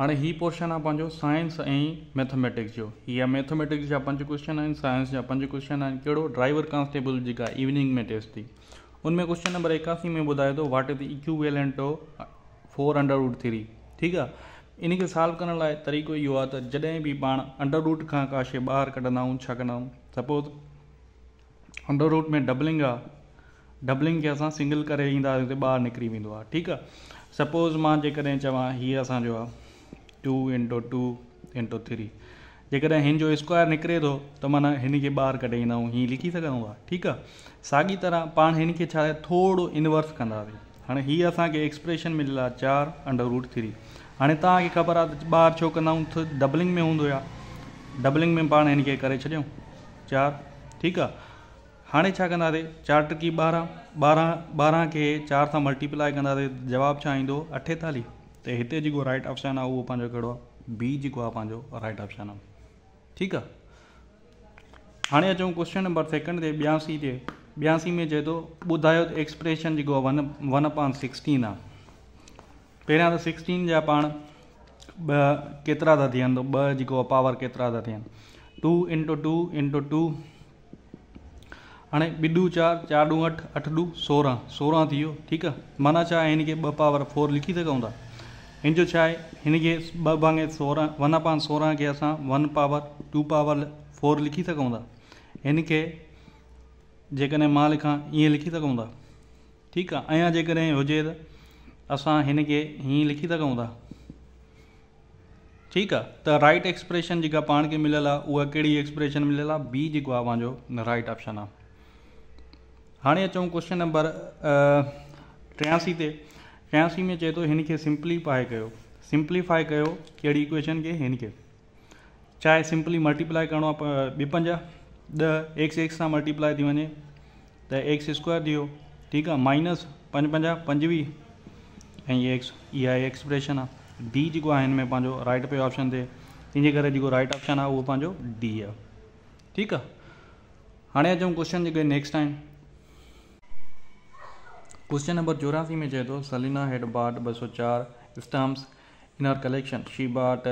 हाणे हीअ पोर्शन आहे पंहिंजो साइंस ऐं मैथमैटिक्स जो हीअ मैथमेटिक्स जा पंज क्वेश्चन आहिनि साइंस जा पंज क्वेश्चन आहिनि कहिड़ो ड्राइवर कॉन्स्टेबल जेका इवनिंग में टेस्ट थी उन में क्वेशन नंबर एकासी में ॿुधाए थो what is equal four under root three ठीक़ आहे इन खे सॉल्व करण लाइ तरीक़ो इहो आहे त जॾहिं बि पाण अंडर रूट खां का शइ ॿाहिरि कढंदाऊं छा कंदाऊं सपोज़ अंडर रूट में डबलिंग आहे डबलिंग खे असां सिंगल करे ईंदासीं ॿाहिरि निकिरी वेंदो आहे ठीकु आहे सपोज़ मां जेकॾहिं चवां हीअ असांजो आहे two into two into three जेकॾहिं हिन जो स्क्वायर निकिरे थो त माना हिन खे ॿार कढाईंदा आहियूं हीअ लिखी सघंदो आहे ठीकु आहे साॻी तरह पाण हिनखे छा थोरो इनवर्स कंदासीं हाणे हीअ असांखे एक्सप्रेशन मिलियलु आहे अंडर रूट थ्री हाणे तव्हांखे ख़बर आहे त छो कंदा आहियूं में हूंदो आहे में पाण हिन करे छॾियूं चार ठीकु आहे हाणे छा कंदासीं चार टिकी ॿारहं ॿारहं ॿारहं खे चार सां मल्टीप्लाई कंदासीं जवाबु त हिते जेको राइट ऑप्शन आहे उहो पंहिंजो कहिड़ो आहे बी जेको आहे पंहिंजो राइट ऑप्शन आहे ठीकु आहे हाणे अचूं क्वेश्चन नंबर सेकंड ते ॿियासी ते ॿियासी में चए थो ॿुधायो त एक्सप्रेशन जेको आहे वन वन पॉइंट सिक्सटीन आहे पहिरियां त सिक्सटीन जा पाण ॿ केतिरा था थियनि त ॿ जेको आहे पावर केतिरा था थियनि two into two into two हाणे ॿिडू डू चारि चारि डूं अठ अठ ॾू सोरहं सोरहं थी वियो ठीकु आहे माना छा आहे हिनखे ॿ पावर फोर लिखी सघूं था जो छा आहे हिन खे ॿ भाङे सोरहं वन पाव सोरहं खे असां one power two power four लिखी सघूं था हिन खे जेकॾहिं मां लिखां ईअं लिखी सघूं था ठीकु आहे अञा जेकॾहिं हुजे त असां हिन खे हीअं लिखी सघूं था ठीकु आहे त राइट एक्सप्रेशन जेका पाण खे मिलियल आहे उहा कहिड़ी एक्सप्रेशन मिलियल आहे बी जेको आहे पंहिंजो राइट ऑप्शन आहे हाणे अचूं क्वेश्चन नंबर टियासी ते कयासी में चए थो हिनखे सिम्पली कर कयो सिम्पलीफाए कयो कहिड़ी क्क्वेशन चाहे सिंपली मल्टीप्लाई करो आहे ॿिपंजाहु ॾह एक्स एक्स से मल्टीप्लाई थी वे तो एक्स स्क्वायर थी ठीक है माइनस पंजवंजाहु पंजवीह ऐं एक्स इहा एक्सप्रेशन आ डी जो आहे हिन राइट पे ऑप्शन ते इनजे करो राइट ऑप्शन आहे वो पंहिंजो डी आहे ठीकु आहे हाणे अचूं क्वेशन जेके नैक्स्ट टाइम क्वेश्चन नंबर चौरासी में चाहिए तो सलीना हेड बाट बस चार stamps in her collection she bought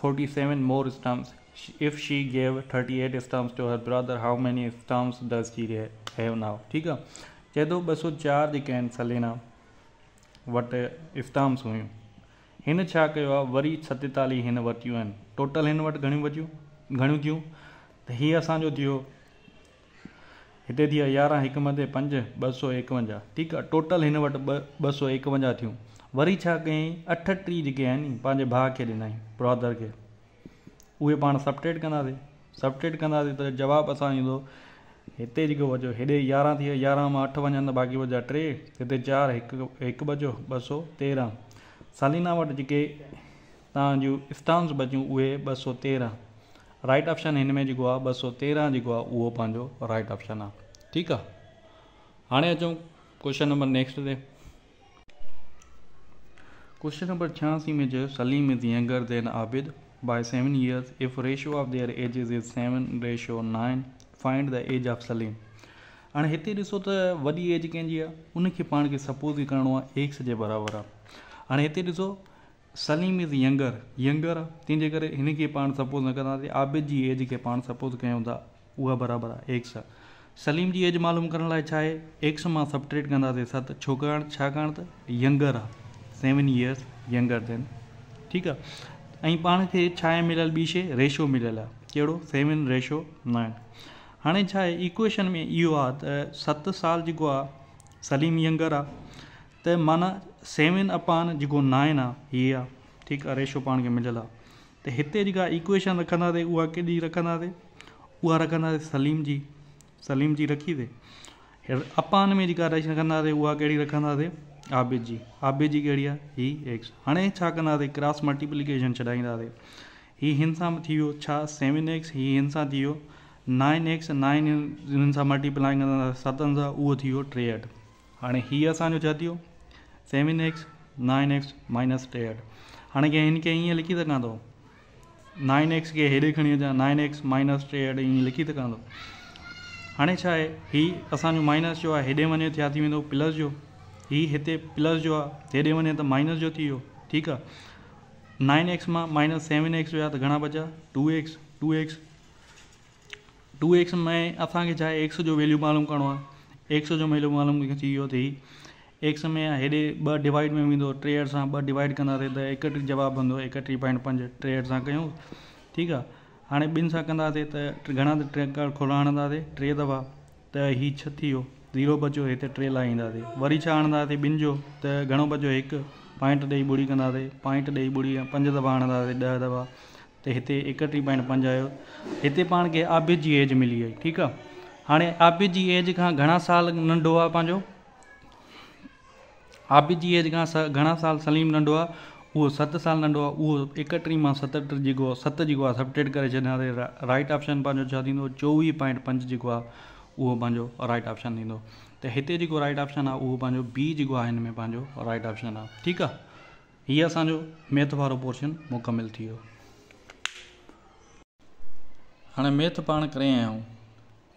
forty seven more stamps if she gave thirty eight stamps to her brother how many stamps does she have now ठीक है चाहिए तो ॿ चार चारि जेके आहिनि सलीना वटि स्टम्प्स हुयूं हिन वरी सतेतालीह हिन टोटल इन वट घणियूं बचियूं घणियूं थियूं त हीअ असांजो थियो हिते थी विया यारहं हिकु मथे पंज ॿ सौ एकवंजाह ठीकु आहे टोटल हिन वटि ॿ ॿ सौ एकवंजाहु थियूं वरी छा कयईं अठ टी जेके आहिनि पंहिंजे भाउ खे ॾिनई ब्रादर खे उहे पाण सपरेट कंदासीं सपरेट कंदासीं त जवाबु असां ईंदो हिते जेको वजो हेॾे यारहं थी विया यारहं मां अठ वञनि त बाक़ी वजा टे हिते चारि हिकु हिकु बजो ॿ सौ तेरहं सालीना वटि जेके तव्हां जूं स्टाम्स बचियूं उहे ॿ सौ तेरहं राइट ऑप्शन हिन में जेको आहे ॿ सौ तेरहं जेको आहे उहो पंहिंजो राइट ऑप्शन आहे ठीकु आहे हाणे अचूं क्वेश्चन नंबर नेक्स्ट ते क्वेश्चन नंबर छहासी में जो Salim is younger than Abid by seven years if ratio of their age is is seven ratio nine find the age of Salim हाणे हिते ॾिसो त वॾी एज कंहिंजी आहे उनखे पाण खे सपोज़ ई करिणो आहे एक्स जे बराबरि आहे हाणे हिते ॾिसो सलीम इज़ यंगर यंगर आहे तंहिंजे करे हिनखे पाण सपोज़ न कंदासीं आबिद जी एज खे पाण सपोज़ कयूं था उहा बराबरि आहे एक्स आहे सलीम जी एज मालूम करण लाइ छा आहे एक्स मां सपट्रेड कंदासीं सत छाकाणि छाकाणि त यंगर आहे सेवन ईयर्स यंगर देन ठीकु आहे ऐं पाण खे छा आहे मिलियल ॿी शइ रेशो मिलियल आहे कहिड़ो सेवन रेशो नाइन हाणे छा आहे इक्वेशन में इहो आहे त सत साल जेको आहे सलीम यंगर आहे त माना सेवन अपान जेको नाइन आहे हीअ आहे ठीकु आहे रेशो पाण खे मिलियल आहे त हिते जेका इक्वेशन रखंदासीं उहा केॾी रखंदासीं उहा रखंदासीं सलीम जी सलीम जी रखीसीं अपान में जेका रेशन रखंदासीं उहा कहिड़ी रखंदासीं आबिद जी आबिद जी कहिड़ी आहे ही एक्स हाणे छा कंदा क्रॉस मल्टीप्लिकेशन छॾाईंदासीं हीअ हिन सां थी वियो छा सेवन एक्स हीअ हिनसां थी वियो नाइन एक्स नाइन हिन सां मल्टीप्लाइन कंदासीं सतनि सां उहो थी वियो टेहठि हाणे हीअ seven x nine x minus टे अठ हाँ के इनके ईअं लिखी सघां थो नाइन एक्स के हेॾे खणी अचां नाइन एक्स माइनस टे अठ ये लिखी सघां थो हाणे छा आहे माइनस जो हेडे हेॾे वञे थी वेंदो प्लस जो हीउ हिते प्लस जो हेडे हेॾे तो माइनस जो थी ठीक है नाइन एक्स में माइनस सेवन एक्स हुआ तो घना बचा two x two x two x में असा एक्स जो वैल्यू मालूम करो एक्स जो वैल्यू मालूम थी वियो एक समय या हेॾे ॿ डिवाइड में वेंदो टे टेअर सां ॿ डिवाइड कंदासीं त एकटीह जो जवाबु हूंदो हुयो एकटीह पॉइंट पंज टे हर सां कयूं ठीकु आहे हाणे ॿिनि सां कंदासीं त घणा ट्रैकर खुला हणंदासीं टे दफ़ा त हीउ छ थी वियो धीरो बचो हिते टे ला ईंदासीं वरी छा हणंदासीं ॿिनि जो त घणो बचो हिकु पॉइंट ॾेई ॿुड़ी कंदासीं पॉइंट ॾेई ॿुड़ी पंज दफ़ा हणंदा हुआसीं ॾह दफ़ा त हिते एकटीह पॉइंट पंज आयो हिते पाण खे आबिद जी एज मिली वई ठीकु आहे हाणे आबिद जी एज खां घणा साल नंढो आहे पंहिंजो आबिद जी एज खां घणा साल सलीम नंढो आहे उहो सत साल नंढो आहे उहो एकटीह मां सतटीह जेको आहे सत जेको आहे सबटेड करे छॾियां त राइट ऑप्शन पंहिंजो छा थींदो चोवीह पॉइंट पंज जेको आहे उहो पंहिंजो राइट ऑप्शन थींदो त हिते जेको राइट ऑप्शन आहे उहो पंहिंजो बी जेको आहे हिन में पंहिंजो राइट ऑप्शन आहे ठीकु आहे हीअ असांजो मेथ वारो पोर्शन मुकमिल थी वियो हाणे मेथ पाण करे आहियूं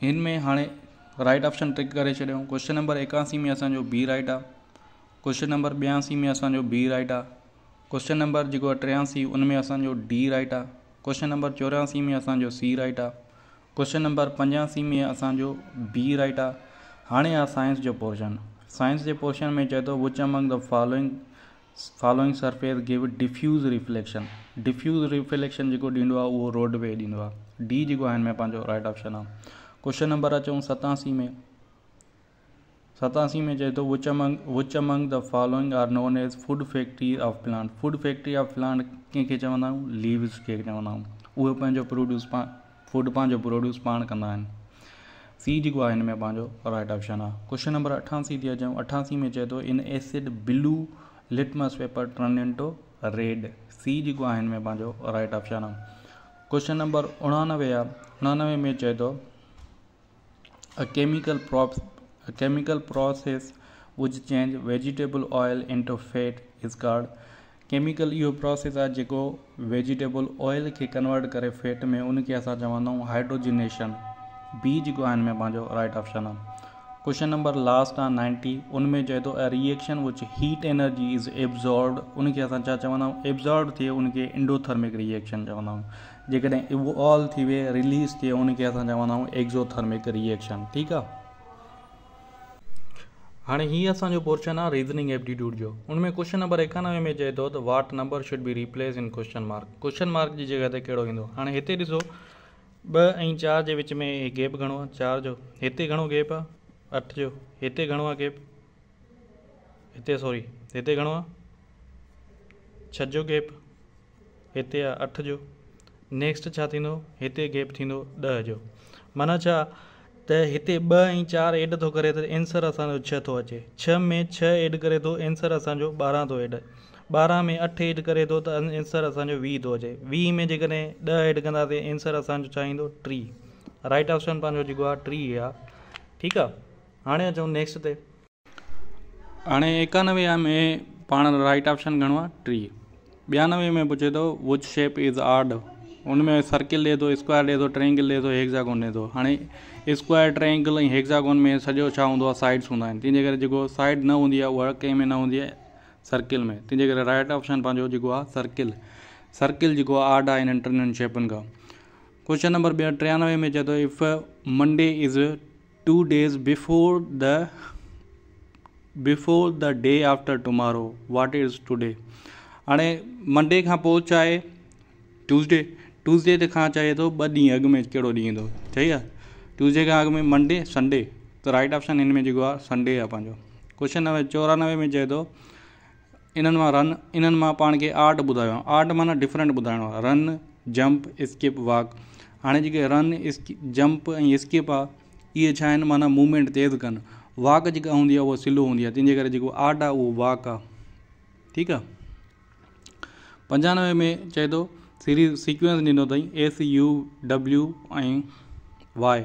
हिन में हाणे राइट ऑप्शन टिक करे छॾियऊं क्वेश्चन नंबर एकासी में असांजो बी राइट आहे क्वेश्चन नंबर ॿियासी में असांजो बी राइट आहे क्वेश्चन नंबर जेको आहे टियासी उन में असांजो डी राइट आहे क्वेश्चन नंबर चोरासी में असांजो सी राइट आहे क्वेश्चन नंबर पंजासी में असांजो बी राइट आहे हाणे आहे साइंस जो पोर्शन साइंस जे पोर्शन में चए थो which among the following following surface give diffuse reflection diffuse reflection जेको ॾींदो आहे उहो रोडवे ॾींदो आहे डी जेको आहे हिन में पंहिंजो राइट ऑप्शन आहे क्वेश्चन नंबर अचूं सतासी में सतासी में चए थो which among which among the following are known as food factory of plant food factory of plant कंहिंखे चवंदा आहियूं लीव्स खे चवंदा आहियूं उहे पंहिंजो प्रोड्यूस पा फूड पंहिंजो प्रोड्यूस पाण कंदा आहिनि सी जेको आहे हिन में पंहिंजो राइट ऑप्शन आहे क्वेश्चन नंबर अठासी थी अचूं अठासी में चए थो in acid blue litmus paper turn into red C जेको आहे हिन में पंहिंजो राइट ऑप्शन आहे क्वेश्चन नंबर उणानवे आहे उणानवे में चए थो a chemical process A chemical process which change vegetable oil into fat is called chemical यो प्रोसेस आहे जेको वेजिटेबल ऑयल खे कन्वर्ट करे फेट में उनखे असां चवंदा आहियूं हाइड्रोजनेशन बी जेको आहिनि में पंहिंजो राइट ऑप्शन आहे क्वेश्चन नंबर लास्ट आहे नाइंटी उनमें चए थो reaction which heat energy is absorb उनखे असां छा चवंदा आहियूं एब्ज़ॉर्ब थिए उनखे इंडोथर्मिक रिएक्शन चवंदा आहियूं जेकॾहिं इवॉल्व थी वे रिलीज़ थिए उनखे असां चवंदा आहियूं एक्ज़ोथर्मिक रिएक्शन ठीकु आहे हाणे हीअ असांजो पोर्शन आहे रीज़निंग एप्टीट्यूड जो हुन में क्वेशन नंबर एकानवे में चए थो त what number should be replace in question mark question mark जी जॻह ते कहिड़ो ईंदो हाणे हिते ॾिसो ॿ ऐं चारि जे विच में गैप गेप घणो आहे चारि जो हिते घणो गैप आहे अठ जो हिते घणो आहे गेप हिते सॉरी हिते घणो आहे छह जो गेप हिते आहे अठ जो नेक्स्ट छा थींदो हिते गेप थींदो ॾह जो माना छा त हिते ॿ ऐं चारि एड थो करे त एंसर असांजो छह थो अचे छह में छह एड करे थो एंसर असांजो ॿारहं थो एड ॿारहं में अठ एड करे थो त एंसर असांजो वीह थो अचे वीह में जेकॾहिं ॾह एड कंदासीं एंसर असांजो छा ईंदो टी राइट ऑप्शन पंहिंजो जेको आहे टी आहे ठीकु आहे हाणे अचूं नेक्स्ट ते हाणे एकानवे में पाण राइट ऑप्शन घणो आहे टी ॿियानवे में पुछे थो वुच शेप इज़ आड में सर्किल ॾिए थो स्क्वायर ॾिए थो ट्रेंगल ॾिए थो हेगागोन ॾिए थो हाणे स्क्वायर ट्रेंगल ऐं हेगागोन में सॼो छा हूंदो आहे साइड्स हूंदा आहिनि तंहिंजे करे जेको साइड न हूंदी आहे उहा कंहिं में न हूंदी आहे सर्किल में तंहिंजे करे राइट ऑप्शन पंहिंजो जेको आहे सर्किल सर्किल जेको आहे आड आहे हिन इंटरनेट शेपनि खां क्वेशन नंबर ॿियो टियानवे में चए थो if Monday is two days before the before the day after tomorrow what is today हाणे मंडे खां पोइ चाहे ट्यूज़डे ट्यूसडे ते खां चए थो ॿ ॾींहं अॻु में कहिड़ो ॾींहुं ईंदो सही आहे ट्यूसडे खां अॻु में मंडे संडे त राइट ऑप्शन हिन में जेको आहे संडे आहे पंहिंजो क्वेशन नवे चोरानवे में चए थो इन्हनि मां रन इन्हनि मां पाण खे आर्ट ॿुधायो आहे आर्ट माना डिफरेंट ॿुधाइणो आहे रन जंप स्किप वॉक हाणे जेके रन स्कि जंप ऐं स्किप आहे इहे छा आहिनि माना मूवमेंट तेज़ कनि वॉक जेका हूंदी आहे उहा स्लो हूंदी आहे तंहिंजे करे जेको आर्ट आहे उहो वॉक आहे ठीकु आहे पंजानवे में चए थो सीरीज़ सीक्वेंस ॾिनो अथई एस यू डब्ल्यू ऐं वाए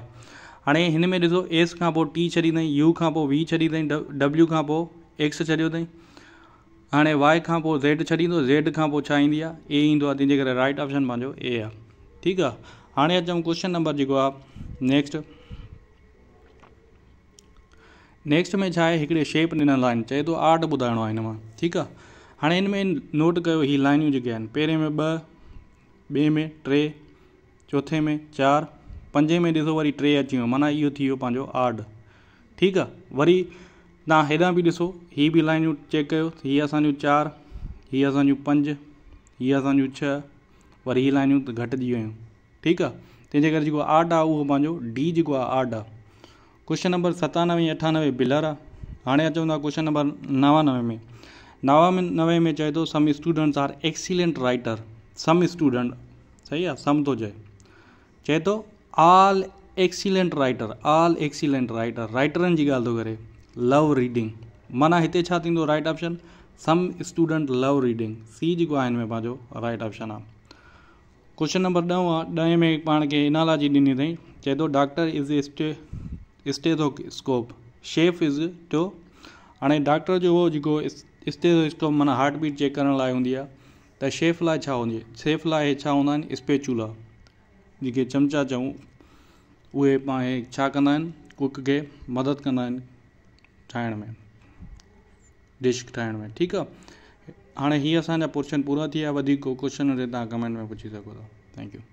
हाणे हिन में ॾिसो एस खां पोइ टी छॾी अथई यू खां पोइ वी छॾी अथई डब डब्लू खां पोइ एक्स छॾियो अथई हाणे वाए खां पोइ ज़ेड छॾींदो ज़ेड खां पोइ छा ईंदी आहे ए ईंदो आहे तंहिंजे करे राइट ऑप्शन पंहिंजो ए आहे ठीकु आहे हाणे अचूं क्वेश्चन नंबर जेको आहे नेक्स्ट नेक्स्ट में छा आहे हिकिड़े शेप ॾिनल आहिनि चए थो आर्ट ॿुधाइणो आहे हिन मां ठीकु आहे हाणे हिन में नोट कयो हीअ लाइनियूं जेके आहिनि पहिरें में ॿ ॿिए में टे चोथे में चारि पंजे में ॾिसो वरी टे अची वियो माना इहो थी वियो पंहिंजो आड ठीकु आहे वरी तव्हां हेॾां बि ॾिसो ही बि लाइनियूं चेक कयो हीअ असांजूं जूं चारि हीअं असां पंज हीअं असांजूं छह वरी हीअ लाइनियूं घटिजी वियूं ठीकु आहे तंहिंजे करे जेको आड आहे उहो पंहिंजो डी जेको आहे आड आहे क्वेशन नंबर सतानवे अठानवे बिलर आहे हाणे अचूं था क्वेशन नंबर नवानवे में नवानवे में चए थो some students are excellent writer some student सही आहे सम थो चए चए थो all excellent writer all excellent writer राइटरनि जी ॻाल्हि थो करे लव रीडिंग माना हिते छा थींदो right option some student love reading C जेको आहे हिन में पंहिंजो राइट ऑप्शन आहे क्वेश्चन नंबर ॾहों आहे ॾहें में पाण खे इनालाजी ॾिनी अथई चए थो डॉक्टर इज़ स्टे स्टेथ स्कोप शेफ इज़ टियो हाणे डॉक्टर जो उहो जेको स्टेथ स्कोप माना बीट चेक करण लाइ हूंदी आहे त शेफ लाइ छा हूंदी आहे शेफ लाइ इहे छा हूंदा आहिनि स्पेचुला जेके चमचा चऊं उहे पाण छा कंदा आहिनि कुक खे मदद कंदा आहिनि ठाहिण में डिश ठाहिण में ठीकु आहे हाणे हीअ असांजा पोर्शन पूरा थी विया वधीक कमेंट में पुछी सघो था थैंक्यू